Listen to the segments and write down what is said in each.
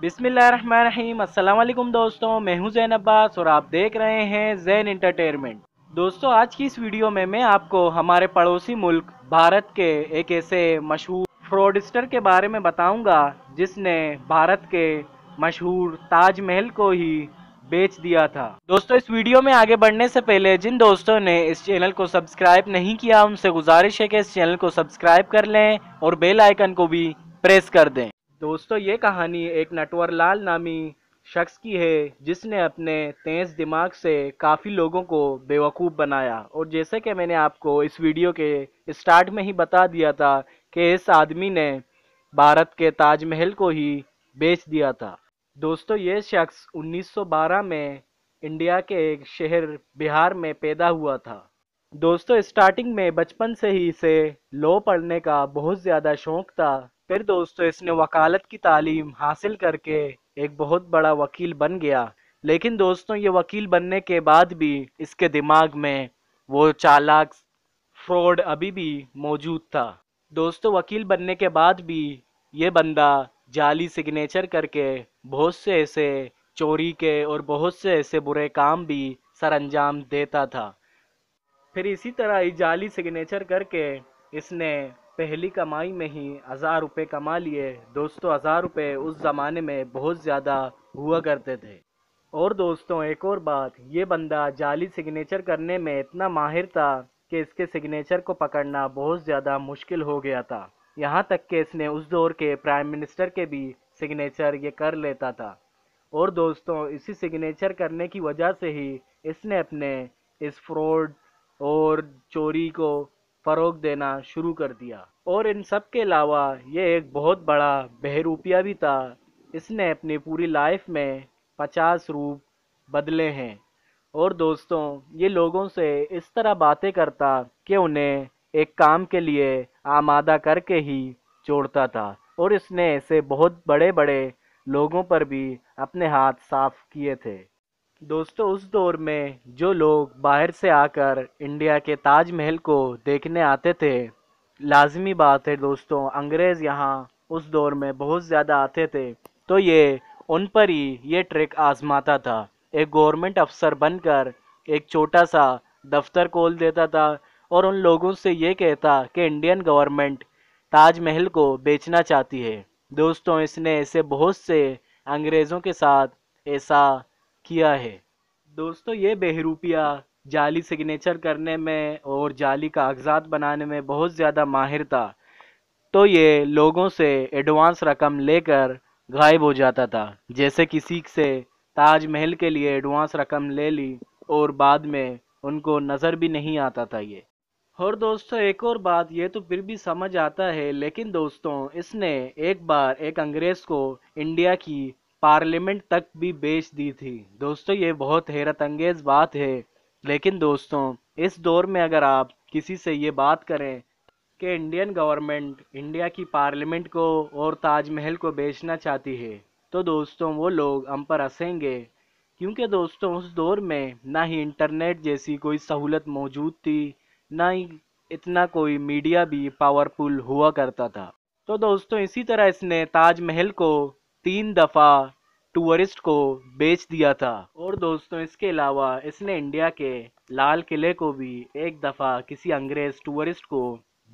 बिसमीम अल्लाम दोस्तों मैं हूं जैन अब्बास और आप देख रहे हैं जैन इंटरटेनमेंट दोस्तों आज की इस वीडियो में मैं आपको हमारे पड़ोसी मुल्क भारत के एक ऐसे मशहूर फ्रॉडस्टर के बारे में बताऊंगा जिसने भारत के मशहूर ताजमहल को ही बेच दिया था दोस्तों इस वीडियो में आगे बढ़ने से पहले जिन दोस्तों ने इस चैनल को सब्सक्राइब नहीं किया उनसे गुजारिश है कि इस चैनल को सब्सक्राइब कर लें और बेल आइकन को भी प्रेस कर दें दोस्तों ये कहानी एक नटवर लाल नामी शख्स की है जिसने अपने तेज दिमाग से काफ़ी लोगों को बेवकूफ़ बनाया और जैसे कि मैंने आपको इस वीडियो के स्टार्ट में ही बता दिया था कि इस आदमी ने भारत के ताजमहल को ही बेच दिया था दोस्तों ये शख्स 1912 में इंडिया के एक शहर बिहार में पैदा हुआ था दोस्तों स्टार्टिंग में बचपन से ही इसे लॉ पढ़ने का बहुत ज़्यादा शौक था फिर दोस्तों इसने वकालत की तालीम हासिल करके एक बहुत बड़ा वकील बन गया लेकिन दोस्तों ये वकील बनने के बाद भी इसके दिमाग में वो चालाक फ्रॉड अभी भी मौजूद था दोस्तों वकील बनने के बाद भी ये बंदा जाली सिग्नेचर करके बहुत से ऐसे चोरी के और बहुत से ऐसे बुरे काम भी सर अंजाम देता था फिर इसी तरह ही जाली सिग्नेचर करके इसने पहली कमाई में ही हज़ार रुपये कमा लिए दोस्तों हज़ार रुपये उस ज़माने में बहुत ज़्यादा हुआ करते थे और दोस्तों एक और बात ये बंदा जाली सिग्नेचर करने में इतना माहिर था कि इसके सिग्नेचर को पकड़ना बहुत ज़्यादा मुश्किल हो गया था यहाँ तक कि इसने उस दौर के प्राइम मिनिस्टर के भी सिग्नेचर ये कर लेता था और दोस्तों इसी सिग्नेचर करने की वजह से ही इसने अपने इस फ्रॉड और चोरी को फ़रोग देना शुरू कर दिया और इन सब के अलावा ये एक बहुत बड़ा बहरूपिया भी था इसने अपनी पूरी लाइफ में पचास रूप बदले हैं और दोस्तों ये लोगों से इस तरह बातें करता कि उन्हें एक काम के लिए आमादा करके ही छोड़ता था और इसने ऐसे बहुत बड़े बड़े लोगों पर भी अपने हाथ साफ किए थे दोस्तों उस दौर में जो लोग बाहर से आकर इंडिया के ताजमहल को देखने आते थे लाजमी बात है दोस्तों अंग्रेज़ यहाँ उस दौर में बहुत ज़्यादा आते थे तो ये उन पर ही ये ट्रिक आजमाता था एक गवर्नमेंट अफसर बनकर एक छोटा सा दफ्तर खोल देता था और उन लोगों से ये कहता कि इंडियन गवर्नमेंट ताजमहल को बेचना चाहती है दोस्तों इसने ऐसे बहुत से अंग्रेज़ों के साथ ऐसा किया है दोस्तों ये बहरूपिया जाली सिग्नेचर करने में और जाली कागजात बनाने में बहुत ज़्यादा माहिर था तो ये लोगों से एडवांस रकम लेकर गायब हो जाता था जैसे किसी से ताजमहल के लिए एडवांस रकम ले ली और बाद में उनको नज़र भी नहीं आता था ये और दोस्तों एक और बात ये तो फिर भी समझ आता है लेकिन दोस्तों इसने एक बार एक अंग्रेज़ को इंडिया की पार्लियामेंट तक भी बेच दी थी दोस्तों ये बहुत हैरत अंगेज बात है लेकिन दोस्तों इस दौर में अगर आप किसी से ये बात करें कि इंडियन गवर्नमेंट इंडिया की पार्लियामेंट को और ताजमहल को बेचना चाहती है तो दोस्तों वो लोग हम पर हंसेंगे क्योंकि दोस्तों उस दौर में ना ही इंटरनेट जैसी कोई सहूलत मौजूद थी ना ही इतना कोई मीडिया भी पावरफुल हुआ करता था तो दोस्तों इसी तरह इसने ताजमहल को तीन दफ़ा टूरिस्ट को बेच दिया था और दोस्तों इसके अलावा इसने इंडिया के लाल किले को भी एक दफ़ा किसी अंग्रेज़ टूरिस्ट को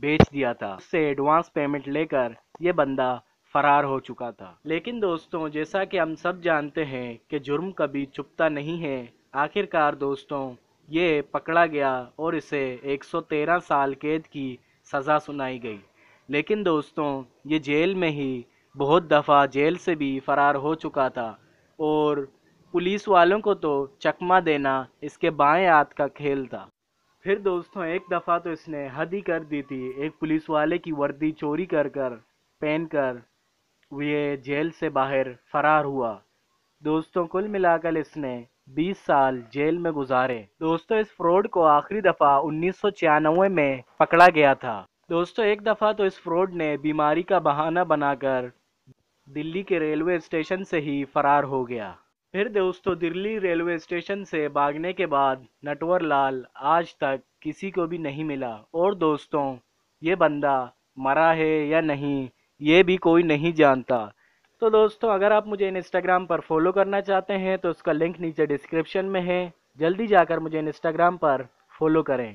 बेच दिया था उससे एडवांस पेमेंट लेकर ये बंदा फरार हो चुका था लेकिन दोस्तों जैसा कि हम सब जानते हैं कि जुर्म कभी छुपता नहीं है आखिरकार दोस्तों ये पकड़ा गया और इसे 113 साल कैद की सज़ा सुनाई गई लेकिन दोस्तों ये जेल में ही बहुत दफ़ा जेल से भी फ़रार हो चुका था और पुलिस वालों को तो चकमा देना इसके बाएं हाथ का खेल था फिर दोस्तों एक दफ़ा तो इसने हद ही कर दी थी एक पुलिस वाले की वर्दी चोरी कर कर पहन कर ये जेल से बाहर फरार हुआ दोस्तों कुल मिलाकर इसने 20 साल जेल में गुजारे दोस्तों इस फ्रॉड को आखिरी दफ़ा उन्नीस में पकड़ा गया था दोस्तों एक दफ़ा तो इस फ्रॉड ने बीमारी का बहाना बनाकर दिल्ली के रेलवे स्टेशन से ही फरार हो गया फिर दोस्तों दिल्ली रेलवे स्टेशन से भागने के बाद नटवर लाल आज तक किसी को भी नहीं मिला और दोस्तों ये बंदा मरा है या नहीं ये भी कोई नहीं जानता तो दोस्तों अगर आप मुझे इंस्टाग्राम पर फॉलो करना चाहते हैं तो उसका लिंक नीचे डिस्क्रिप्शन में है जल्दी जाकर मुझे इंस्टाग्राम पर फॉलो करें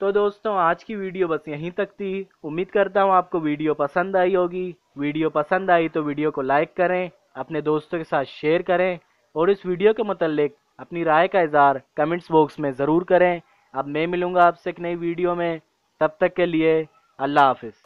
तो दोस्तों आज की वीडियो बस यहीं तक थी उम्मीद करता हूँ आपको वीडियो पसंद आई होगी वीडियो पसंद आई तो वीडियो को लाइक करें अपने दोस्तों के साथ शेयर करें और इस वीडियो के मतलब अपनी राय का इजहार कमेंट्स बॉक्स में ज़रूर करें अब मैं मिलूँगा आपसे एक नई वीडियो में तब तक के लिए अल्लाह हाफिज़